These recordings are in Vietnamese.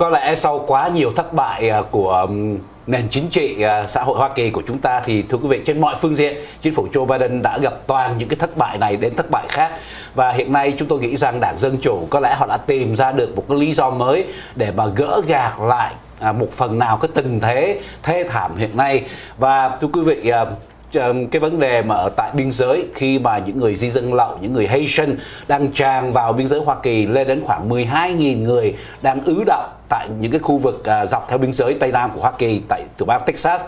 có lẽ sau quá nhiều thất bại à, của nền chính trị à, xã hội Hoa Kỳ của chúng ta thì thưa quý vị trên mọi phương diện chính phủ Joe Biden đã gặp toàn những cái thất bại này đến thất bại khác và hiện nay chúng tôi nghĩ rằng đảng dân chủ có lẽ họ đã tìm ra được một cái lý do mới để mà gỡ gạc lại à, một phần nào cái tình thế thê thảm hiện nay và thưa quý vị cái vấn đề mà ở tại biên giới khi mà những người di dân lậu, những người Haitian đang tràn vào biên giới Hoa Kỳ lên đến khoảng 12.000 người đang ứ đọng tại những cái khu vực à, dọc theo biên giới Tây Nam của Hoa Kỳ tại tiểu bang Texas.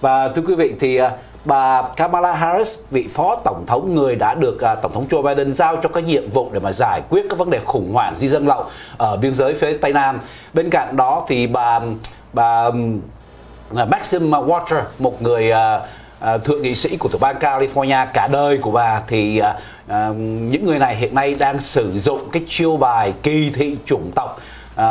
Và thưa quý vị thì à, bà Kamala Harris, vị phó tổng thống người đã được à, tổng thống Joe Biden giao cho các nhiệm vụ để mà giải quyết các vấn đề khủng hoảng di dân lậu ở biên giới phía Tây Nam. Bên cạnh đó thì bà bà Maxim Water, một người à, À, thượng nghị sĩ của tiểu bang California cả đời của bà thì uh, những người này hiện nay đang sử dụng cái chiêu bài kỳ thị chủng tộc uh,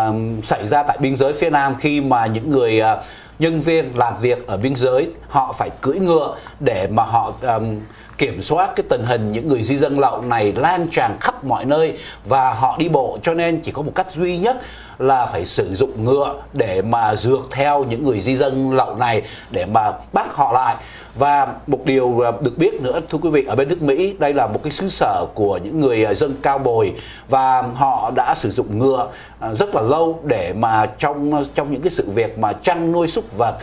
xảy ra tại biên giới phía Nam khi mà những người uh, nhân viên làm việc ở biên giới họ phải cưỡi ngựa để mà họ um, kiểm soát cái tình hình những người di dân lậu này lan tràn khắp mọi nơi và họ đi bộ cho nên chỉ có một cách duy nhất là phải sử dụng ngựa để mà dược theo những người di dân lậu này để mà bắt họ lại và một điều à, được biết nữa thưa quý vị ở bên nước Mỹ đây là một cái xứ sở của những người à, dân cao bồi và họ đã sử dụng ngựa à, rất là lâu để mà trong trong những cái sự việc mà chăn nuôi súc vật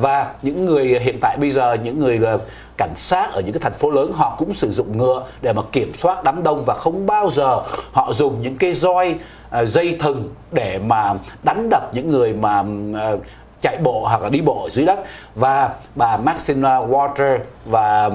và những người hiện tại bây giờ những người là cảnh sát ở những cái thành phố lớn họ cũng sử dụng ngựa để mà kiểm soát đám đông và không bao giờ họ dùng những cái roi dây thừng để mà đánh đập những người mà chạy bộ hoặc là đi bộ ở dưới đất và bà Maxina Water và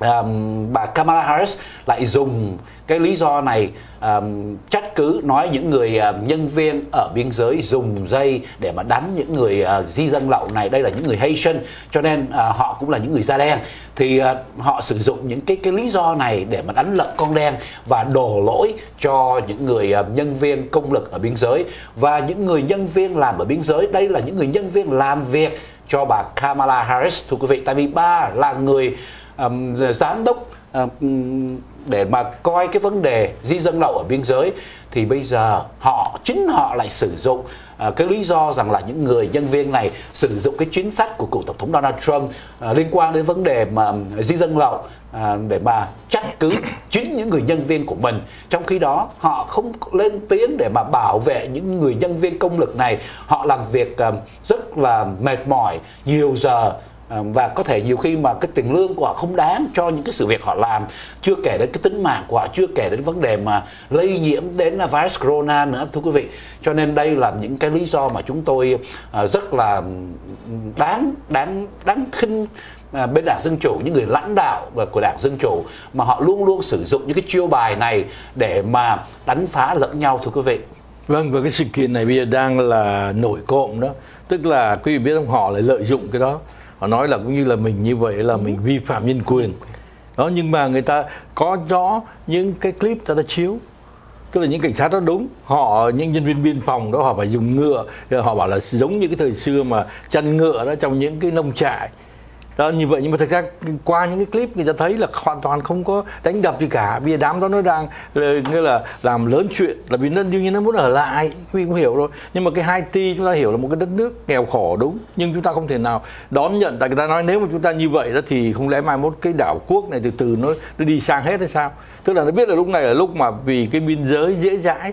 um, bà Kamala Harris lại dùng cái lý do này um, trách cứ nói những người uh, nhân viên ở biên giới dùng dây để mà đánh những người uh, di dân lậu này đây là những người Haitian cho nên uh, họ cũng là những người da đen thì uh, họ sử dụng những cái cái lý do này để mà đánh lận con đen và đổ lỗi cho những người uh, nhân viên công lực ở biên giới và những người nhân viên làm ở biên giới đây là những người nhân viên làm việc cho bà Kamala Harris thưa quý vị tại vì ba là người um, giám đốc um, để mà coi cái vấn đề di dân lậu ở biên giới thì bây giờ họ chính họ lại sử dụng à, cái lý do rằng là những người nhân viên này sử dụng cái chính sách của cựu tổng thống Donald Trump à, liên quan đến vấn đề mà di dân lậu à, để mà trách cứ chính những người nhân viên của mình trong khi đó họ không lên tiếng để mà bảo vệ những người nhân viên công lực này họ làm việc à, rất là mệt mỏi nhiều giờ Ờ, và có thể nhiều khi mà cái tiền lương của họ không đáng cho những cái sự việc họ làm chưa kể đến cái tính mạng của họ chưa kể đến vấn đề mà lây nhiễm đến là virus corona nữa thưa quý vị cho nên đây là những cái lý do mà chúng tôi ờ, rất là đáng đáng đáng khinh ờ, bên đảng dân chủ những người lãnh đạo của đảng dân chủ mà họ luôn luôn sử dụng những cái chiêu bài này để mà đánh phá lẫn nhau thưa quý vị vâng và cái sự kiện này bây giờ đang là nổi cộm đó tức là quý vị biết không họ lại lợi dụng cái đó họ nói là cũng như là mình như vậy là ừ. mình vi phạm nhân quyền đó nhưng mà người ta có rõ những cái clip ta đã chiếu tức là những cảnh sát đó đúng họ những nhân viên biên phòng đó họ phải dùng ngựa họ bảo là giống như cái thời xưa mà chăn ngựa đó trong những cái nông trại đó như vậy nhưng mà thực ra qua những cái clip người ta thấy là hoàn toàn không có đánh đập gì cả vì đám đó nó đang ờ, như là làm lớn chuyện là vì nó đương nhiên nó muốn ở lại quý cũng hiểu rồi nhưng mà cái Haiti chúng ta hiểu là một cái đất nước nghèo khổ đúng nhưng chúng ta không thể nào đón nhận tại người ta nói nếu mà chúng ta như vậy đó thì không lẽ mai mốt cái đảo quốc này từ từ nó nó đi sang hết hay sao tức là nó biết là lúc này là lúc mà vì cái biên giới dễ dãi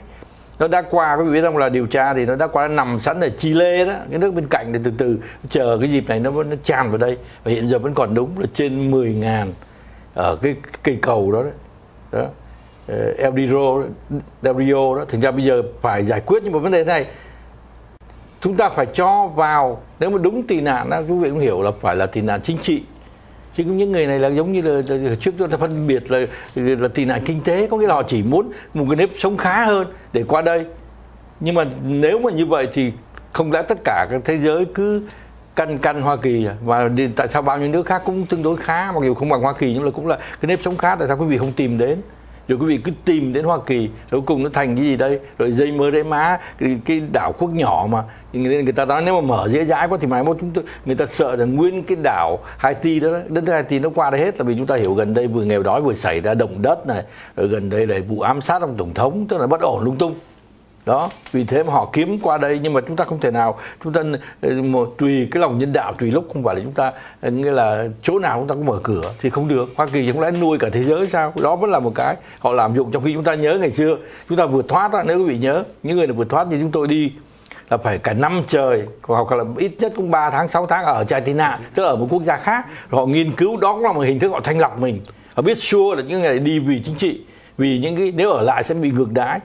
nó đã qua quý vị biết không là điều tra thì nó đã qua nó nằm sẵn ở Chile đó cái nước bên cạnh để từ từ chờ cái dịp này nó nó tràn vào đây và hiện giờ vẫn còn đúng là trên 10 ngàn ở cái cây cầu đó đấy. đó ờ, El Rio, El Rio đó thực ra bây giờ phải giải quyết những một vấn đề này chúng ta phải cho vào nếu mà đúng tị nạn đó quý vị cũng hiểu là phải là tị nạn chính trị chứ những người này là giống như là, là trước tôi đã phân biệt là là tị nạn kinh tế có nghĩa là họ chỉ muốn một cái nếp sống khá hơn để qua đây nhưng mà nếu mà như vậy thì không lẽ tất cả các thế giới cứ căn căn Hoa Kỳ à? và tại sao bao nhiêu nước khác cũng tương đối khá mặc dù không bằng Hoa Kỳ nhưng là cũng là cái nếp sống khá tại sao quý vị không tìm đến rồi quý vị cứ tìm đến Hoa Kỳ rồi cùng nó thành cái gì đây rồi dây mơ đấy má cái, cái đảo quốc nhỏ mà người, người ta nói nếu mà mở dễ dãi quá thì mai mốt chúng tôi người ta sợ rằng nguyên cái đảo Haiti đó đất Haiti nó qua đây hết là vì chúng ta hiểu gần đây vừa nghèo đói vừa xảy ra động đất này rồi gần đây là vụ ám sát ông tổng thống tức là bất ổn lung tung đó vì thế mà họ kiếm qua đây nhưng mà chúng ta không thể nào chúng ta ờ, một tùy cái lòng nhân đạo tùy lúc không phải là chúng ta ờ, nghĩa là chỗ nào chúng ta cũng mở cửa thì không được hoa kỳ chẳng lẽ nuôi cả thế giới sao đó vẫn là một cái họ làm dụng trong khi chúng ta nhớ ngày xưa chúng ta vượt thoát đó, nếu quý vị nhớ những người vượt thoát như chúng tôi đi là phải cả năm trời hoặc là ít nhất cũng 3 tháng 6 tháng ở trại tị nạn tức là ở một quốc gia khác rồi họ nghiên cứu đó cũng là một hình thức họ thanh lọc mình họ biết xua sure là những người đi vì chính trị vì những cái nếu ở lại sẽ bị ngược đãi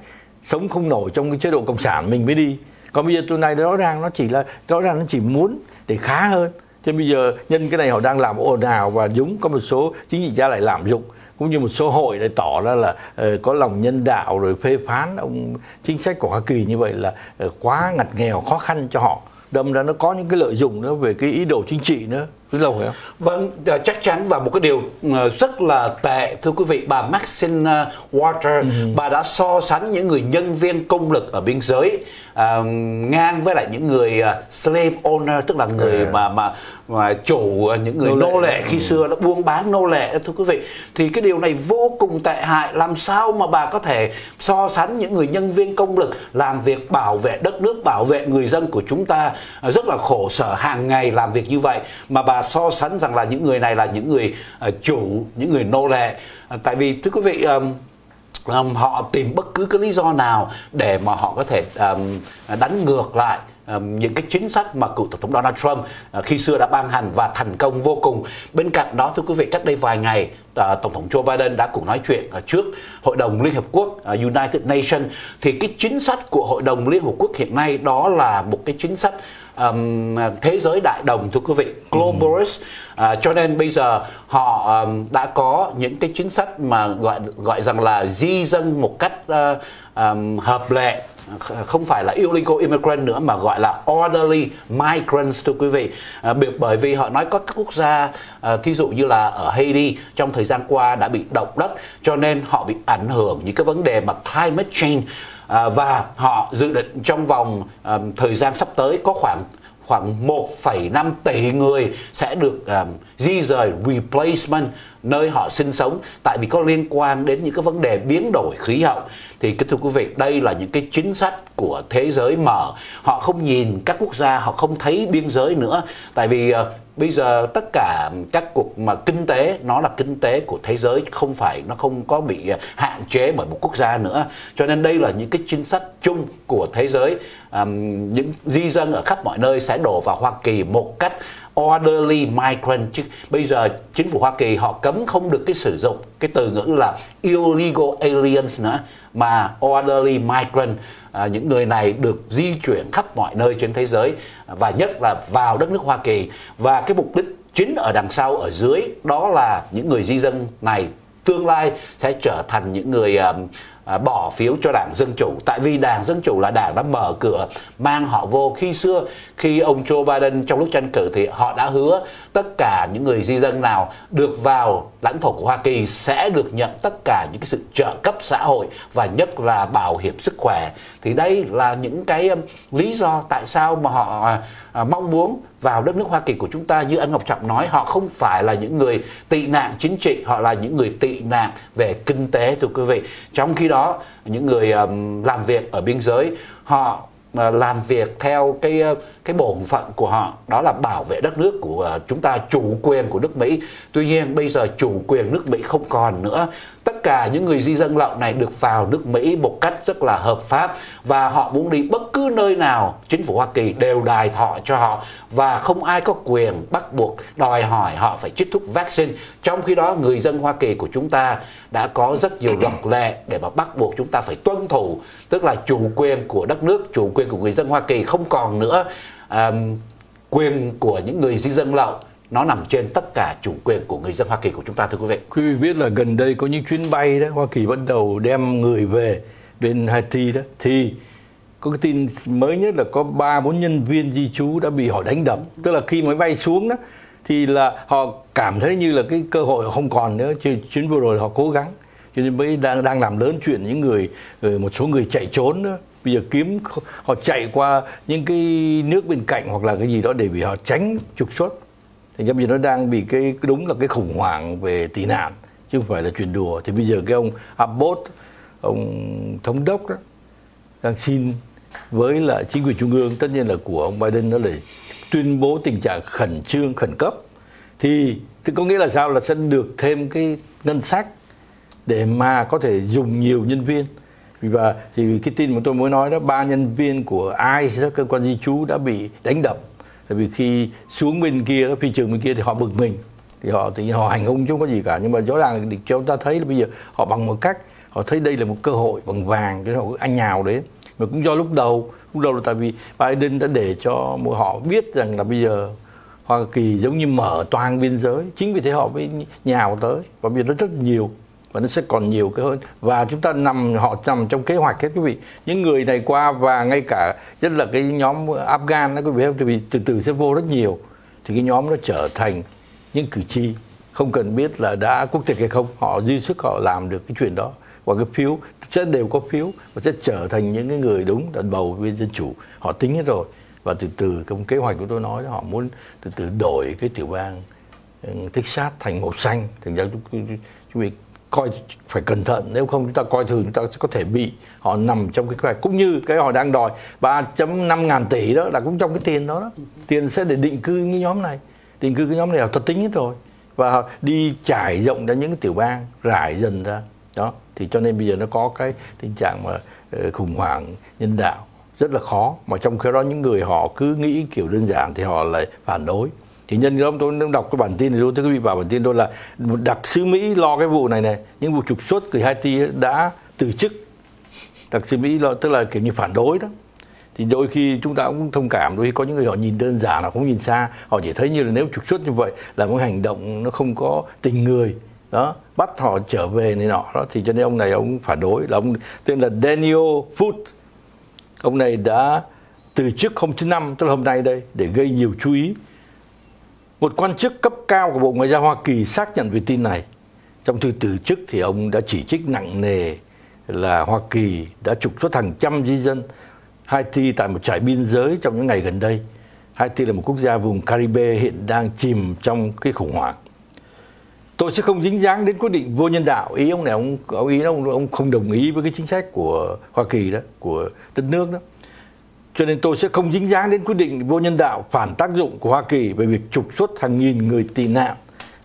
sống không nổi trong cái chế độ cộng sản mình mới đi còn bây giờ tụi này rõ ràng nó chỉ là rõ ràng nó chỉ muốn để khá hơn cho bây giờ nhân cái này họ đang làm ồn ào và đúng có một số chính trị gia lại làm dụng cũng như một số hội lại tỏ ra là uh, có lòng nhân đạo rồi phê phán ông chính sách của Hoa Kỳ như vậy là uh, quá ngặt nghèo khó khăn cho họ đâm ra nó có những cái lợi dụng nữa về cái ý đồ chính trị nữa rất lâu rồi không? Vâng, ờ, chắc chắn và một cái điều ờ, rất là tệ thưa quý vị, bà Maxine ờ, Water, ừ. bà đã so sánh những người nhân viên công lực ở biên giới uh, ngang với lại những người slave owner tức là người ừ. mà mà mà chủ những người nô lệ, nô lệ khi ừ. xưa đã buôn bán nô lệ thưa quý vị. Thì cái điều này vô cùng tệ hại, làm sao mà bà có thể so sánh những người nhân viên công lực làm việc bảo vệ đất nước, bảo vệ người dân của chúng ta rất là khổ sở hàng ngày làm việc như vậy mà bà so sánh rằng là những người này là những người ờ, chủ những người nô lệ ờ, tại vì thưa quý vị um, họ tìm bất cứ cái lý do nào để mà họ có thể um, đánh ngược lại những cái chính sách mà cựu tổng thống Donald Trump ờ, khi xưa đã ban hành và thành công vô cùng. Bên cạnh đó thưa quý vị cách đây vài ngày ờ, tổng thống Joe Biden đã cùng nói chuyện ở ờ, trước Hội đồng Liên Hợp Quốc United Nations thì cái chính sách của Hội đồng Liên Hợp Quốc hiện nay đó là một cái chính sách um, thế giới đại đồng thưa quý vị globalist uh, cho nên bây giờ họ um, đã có những cái chính sách mà gọi gọi rằng là di dân một cách uh, um, hợp lệ không phải là illegal immigrant nữa mà gọi là orderly migrants thưa quý vị à, bởi vì họ nói có các quốc gia à, thí dụ như là ở Haiti trong thời gian qua đã bị động đất cho nên họ bị ảnh hưởng những cái vấn đề mà climate change À, và họ dự định trong vòng um, thời gian sắp tới có khoảng khoảng 1,5 tỷ người sẽ được um, di rời replacement nơi họ sinh sống tại vì có liên quan đến những cái vấn đề biến đổi khí hậu thì kính thưa quý vị đây là những cái chính sách của thế giới mở họ không nhìn các quốc gia họ không thấy biên giới nữa tại vì uh, bây giờ tất cả các cuộc mà kinh tế nó là kinh tế của thế giới không phải nó không có bị à, hạn chế bởi một quốc gia nữa cho nên đây là những cái chính sách chung của thế giới um, những di dân ở khắp mọi nơi sẽ đổ vào Hoa Kỳ một cách orderly migrant chứ bây giờ chính phủ Hoa Kỳ họ cấm không được cái sử dụng cái từ ngữ là illegal aliens nữa mà orderly migrant à, những người này được di chuyển khắp mọi nơi trên thế giới và nhất là vào đất nước Hoa Kỳ và cái mục đích chính ở đằng sau ở dưới đó là những người di dân này tương lai sẽ trở thành những người uh, À, bỏ phiếu cho đảng dân chủ tại vì đảng dân chủ là đảng đã mở cửa mang họ vô khi xưa khi ông Joe Biden trong lúc tranh cử thì họ đã hứa tất cả những người di dân nào được vào lãnh thổ của Hoa Kỳ sẽ được nhận tất cả những cái sự trợ cấp xã hội và nhất là bảo hiểm sức khỏe thì đây là những cái um, lý do tại sao mà họ à, à, mong muốn vào đất nước Hoa Kỳ của chúng ta như anh Ngọc Trọng nói họ không phải là những người tị nạn chính trị họ là những người tị nạn về kinh tế thưa quý vị trong khi đó những người um, làm việc ở biên giới họ ờ, làm việc theo cái cái bổn phận của họ đó là bảo vệ đất nước của à, chúng ta chủ quyền của nước Mỹ tuy nhiên bây giờ chủ quyền nước Mỹ không còn nữa tất cả những người di dân lậu này được vào nước Mỹ một cách rất là hợp pháp và họ muốn đi bất cứ nơi nào chính phủ Hoa Kỳ đều đài thọ cho họ và không ai có quyền bắt buộc đòi hỏi họ phải chích thúc vaccine trong khi đó người dân Hoa Kỳ của chúng ta đã có rất nhiều luật lệ để mà bắt buộc chúng ta phải tuân thủ tức là chủ quyền của đất nước chủ quyền của người dân Hoa Kỳ không còn nữa um, quyền của những người di dân lậu nó nằm trên tất cả chủ quyền của người dân Hoa Kỳ của chúng ta thưa quý vị. Quý vị biết là gần đây có những chuyến bay đó Hoa Kỳ bắt đầu đem người về bên Haiti đó thì có cái tin mới nhất là có ba bốn nhân viên di trú đã bị họ đánh đập tức là khi máy bay xuống đó thì là họ cảm thấy như là cái cơ hội không còn nữa chuyến vừa rồi họ cố gắng cho nên mới đang đang làm lớn chuyện những người một số người chạy trốn đó bây giờ kiếm họ chạy qua những cái nước bên cạnh hoặc là cái gì đó để vì họ tránh trục xuất thành ra bây giờ nó đang bị cái đúng là cái khủng hoảng về tị nạn chứ không phải là chuyện đùa thì bây giờ cái ông Abbott ông thống đốc đó đang xin với là chính quyền trung ương tất nhiên là của ông Biden nó là tuyên bố tình trạng khẩn trương khẩn cấp thì thì có nghĩa là sao là sẽ được thêm cái ngân sách để mà có thể dùng nhiều nhân viên và thì cái tin mà tôi mới nói đó ba nhân viên của ICE đó cơ quan di trú đã bị đánh đập tại vì khi xuống bên kia phi trường bên kia thì họ bực mình thì họ thì họ hành hung chứ không có gì cả nhưng mà rõ ràng thì chúng ta thấy là bây giờ họ bằng một cách họ thấy đây là một cơ hội bằng vàng cái họ cứ anh nhào đấy mà cũng do lúc đầu lúc đầu là tại vì Biden đã để cho họ biết rằng là bây giờ Hoa Kỳ giống như mở toàn biên giới chính vì thế họ mới nhào tới và bây giờ rất nhiều và nó sẽ còn nhiều cái hơn và chúng ta nằm họ nằm trong kế hoạch hết quý vị những người này qua và ngay cả nhất là cái nhóm Afghan đó quý vị thì từ từ sẽ vô rất nhiều thì cái nhóm nó trở thành những cử tri không cần biết là đã quốc tịch hay không họ duy sức họ làm được cái chuyện đó và cái phiếu sẽ đều có phiếu và sẽ trở thành những cái người đúng đã bầu viên dân chủ họ tính hết rồi và từ từ trong kế hoạch của tôi nói họ muốn từ từ đổi cái tiểu bang ừ, Texas thành màu xanh thành ra chúng, chúng, chúng, chúng coi phải cẩn thận nếu không chúng ta coi thường chúng ta sẽ có thể bị họ nằm trong cái quy hoạch cũng như cái họ đang đòi 3.5 ngàn tỷ đó là cũng trong cái tiền đó đó tiền sẽ để định cư cái nhóm này định cư cái nhóm này là thật tính hết rồi và đi trải rộng ra những cái tiểu bang rải dần ra đó thì cho nên bây giờ nó có cái tình trạng mà ờ, khủng hoảng nhân đạo rất là khó mà trong khi đó những người họ cứ nghĩ kiểu đơn giản thì họ lại phản đối thì nhân ông tôi đọc cái bản tin này luôn thưa quý vị bảo bản tin tôi là đặc sứ mỹ lo cái vụ này này những vụ trục xuất từ haiti đã từ chức đặc sứ mỹ lo tức là kiểu như phản đối đó thì đôi khi chúng ta cũng thông cảm đôi khi có những người họ nhìn đơn giản họ cũng nhìn xa họ chỉ thấy như là nếu trục xuất như vậy là một hành động nó không có tình người đó bắt họ trở về này nọ đó thì cho nên ông này ông phản đối là ông tên là Daniel Foot ông này đã từ chức thứ năm tức là hôm nay đây để gây nhiều chú ý một quan chức cấp cao của Bộ Ngoại giao Hoa Kỳ xác nhận về tin này. Trong thư từ chức thì ông đã chỉ trích nặng nề là Hoa Kỳ đã trục xuất hàng trăm di dân Haiti tại một trại biên giới trong những ngày gần đây. Haiti là một quốc gia vùng Caribe hiện đang chìm trong cái khủng hoảng. Tôi sẽ không dính dáng đến quyết định vô nhân đạo. Ý ông này ông, ông ý ông ông không đồng ý với cái chính sách của Hoa Kỳ đó, của đất nước đó. Cho nên tôi sẽ không dính dáng đến quyết định vô nhân đạo phản tác dụng của Hoa Kỳ về việc trục xuất hàng nghìn người tị nạn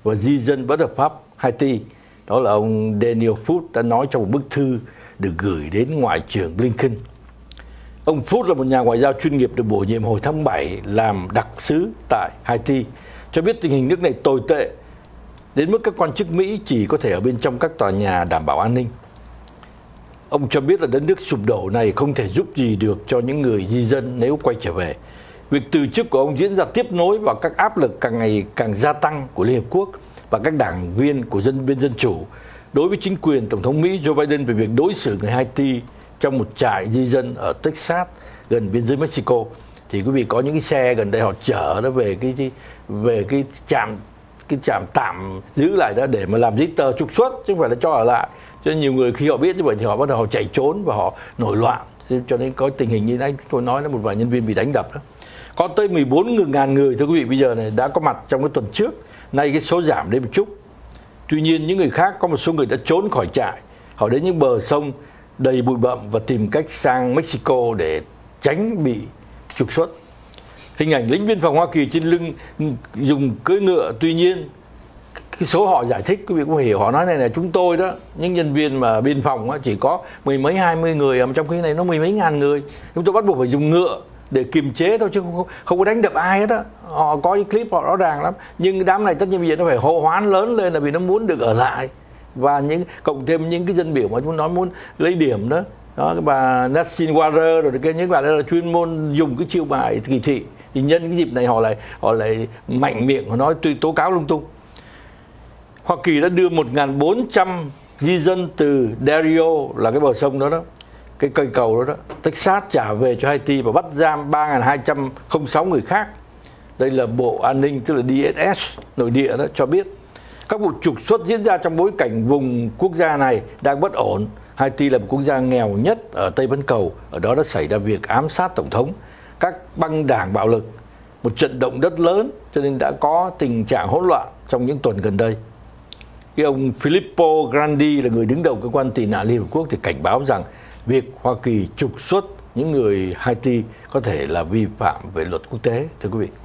và di dân bất hợp pháp Haiti. Đó là ông Daniel Food đã nói trong một bức thư được gửi đến Ngoại trưởng Blinken. Ông Food là một nhà ngoại giao chuyên nghiệp được bổ nhiệm hồi tháng 7 làm đặc sứ tại Haiti, cho biết tình hình nước này tồi tệ đến mức các quan chức Mỹ chỉ có thể ở bên trong các tòa nhà đảm bảo an ninh. Ông cho biết là đất nước sụp đổ này không thể giúp gì được cho những người di dân nếu quay trở về. Việc từ chức của ông diễn ra tiếp nối vào các áp lực càng ngày càng gia tăng của Liên Hợp Quốc và các đảng viên của dân biên dân chủ đối với chính quyền Tổng thống Mỹ Joe Biden về việc đối xử người Haiti trong một trại di dân ở Texas gần biên giới Mexico thì quý vị có những cái xe gần đây họ chở nó về cái về cái trạm cái trạm tạm giữ lại đó để mà làm giấy tờ trục xuất chứ không phải là cho ở lại cho nên nhiều người khi họ biết như vậy thì họ bắt đầu họ chạy trốn và họ nổi loạn cho nên có tình hình như anh tôi nói là một vài nhân viên bị đánh đập đó có tới 14 ngàn người thưa quý vị bây giờ này đã có mặt trong cái tuần trước nay cái số giảm đi một chút tuy nhiên những người khác có một số người đã trốn khỏi trại họ đến những bờ sông đầy bụi bậm và tìm cách sang Mexico để tránh bị trục xuất hình ảnh lính biên phòng Hoa Kỳ trên lưng dùng cưỡi ngựa tuy nhiên cái số họ giải thích quý vị cũng hiểu họ nói này là chúng tôi đó những nhân viên mà biên phòng chỉ có mười mấy hai mươi người à, mà trong khi này nó mười mấy ngàn người chúng tôi bắt buộc phải dùng ngựa để kiềm chế thôi chứ không, không có đánh đập ai hết á họ có những clip họ rõ ràng lắm nhưng đám này tất nhiên bây giờ nó phải hô hoán lớn lên là vì nó muốn được ở lại và những cộng thêm những cái dân biểu mà chúng nói muốn lấy điểm đó đó cái bà Nassim Water rồi cái những bạn đó là chuyên môn dùng cái chiêu bài kỳ thị thì nhân cái dịp này họ lại họ lại mạnh miệng họ nói tùy tố cáo lung tung Hoa Kỳ đã đưa 1.400 di dân từ Dario là cái bờ sông đó đó cái cây cầu đó đó Texas trả về cho Haiti và bắt giam 3.206 người khác đây là Bộ An ninh tức là DSS nội địa đó cho biết các vụ trục xuất diễn ra trong bối cảnh vùng quốc gia này đang bất ổn Haiti là một quốc gia nghèo nhất ở Tây Bán Cầu ở đó đã xảy ra việc ám sát tổng thống các băng đảng bạo lực một trận động đất lớn cho nên đã có tình trạng hỗn loạn trong những tuần gần đây cái ông Filippo Grandi là người đứng đầu cơ quan tị nạn Liên Hợp Quốc thì cảnh báo rằng việc Hoa Kỳ trục xuất những người Haiti có thể là vi phạm về luật quốc tế thưa quý vị.